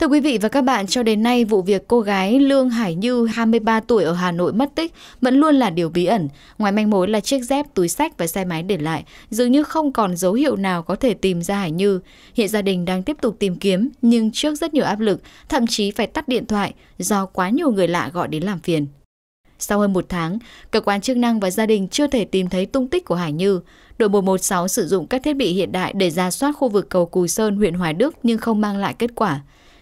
Thưa quý vị và các bạn, cho đến nay vụ việc cô gái Lương Hải Như 23 tuổi ở Hà Nội mất tích vẫn luôn là điều bí ẩn. Ngoài manh mối là chiếc dép, túi sách và xe máy để lại, dường như không còn dấu hiệu nào có thể tìm ra Hải Như. Hiện gia đình đang tiếp tục tìm kiếm nhưng trước rất nhiều áp lực, thậm chí phải tắt điện thoại do quá nhiều người lạ gọi đến làm phiền. Sau hơn một tháng, cơ quan chức năng và gia đình chưa thể tìm thấy tung tích của Hải Như. Đội 116 sử dụng các thiết bị hiện đại để ra soát khu vực cầu Cù Sơn, huyện Hoài Đức nhưng không mang lại kết quả.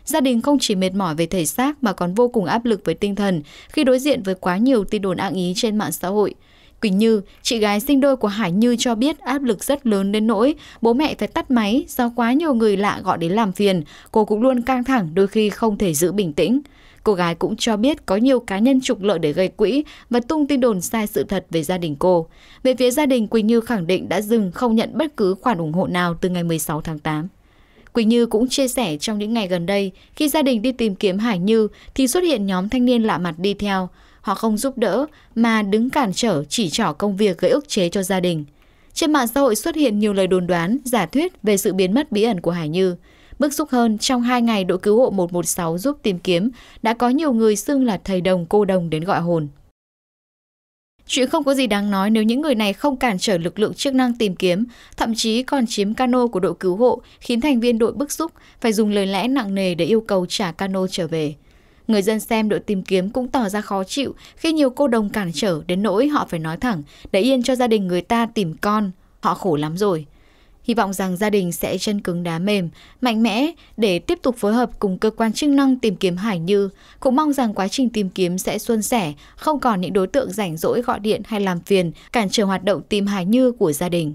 Gia đình không chỉ mệt mỏi về thể xác mà còn vô cùng áp lực với tinh thần khi đối diện với quá nhiều tin đồn ác ý trên mạng xã hội. Quỳnh Như, chị gái sinh đôi của Hải Như cho biết áp lực rất lớn đến nỗi bố mẹ phải tắt máy do quá nhiều người lạ gọi đến làm phiền. Cô cũng luôn căng thẳng đôi khi không thể giữ bình tĩnh. Cô gái cũng cho biết có nhiều cá nhân trục lợi để gây quỹ và tung tin đồn sai sự thật về gia đình cô. Về phía gia đình, Quỳnh Như khẳng định đã dừng không nhận bất cứ khoản ủng hộ nào từ ngày 16 tháng 8. Quỳnh Như cũng chia sẻ trong những ngày gần đây, khi gia đình đi tìm kiếm Hải Như thì xuất hiện nhóm thanh niên lạ mặt đi theo. Họ không giúp đỡ mà đứng cản trở chỉ trỏ công việc gây ức chế cho gia đình. Trên mạng xã hội xuất hiện nhiều lời đồn đoán, giả thuyết về sự biến mất bí ẩn của Hải Như. Bức xúc hơn, trong hai ngày đội cứu hộ 116 giúp tìm kiếm, đã có nhiều người xưng là thầy đồng cô đồng đến gọi hồn. Chuyện không có gì đáng nói nếu những người này không cản trở lực lượng chức năng tìm kiếm, thậm chí còn chiếm cano của đội cứu hộ, khiến thành viên đội bức xúc phải dùng lời lẽ nặng nề để yêu cầu trả cano trở về. Người dân xem đội tìm kiếm cũng tỏ ra khó chịu khi nhiều cô đồng cản trở đến nỗi họ phải nói thẳng để yên cho gia đình người ta tìm con. Họ khổ lắm rồi. Hy vọng rằng gia đình sẽ chân cứng đá mềm, mạnh mẽ để tiếp tục phối hợp cùng cơ quan chức năng tìm kiếm Hải Như. Cũng mong rằng quá trình tìm kiếm sẽ suôn sẻ, không còn những đối tượng rảnh rỗi gọi điện hay làm phiền, cản trở hoạt động tìm Hải Như của gia đình.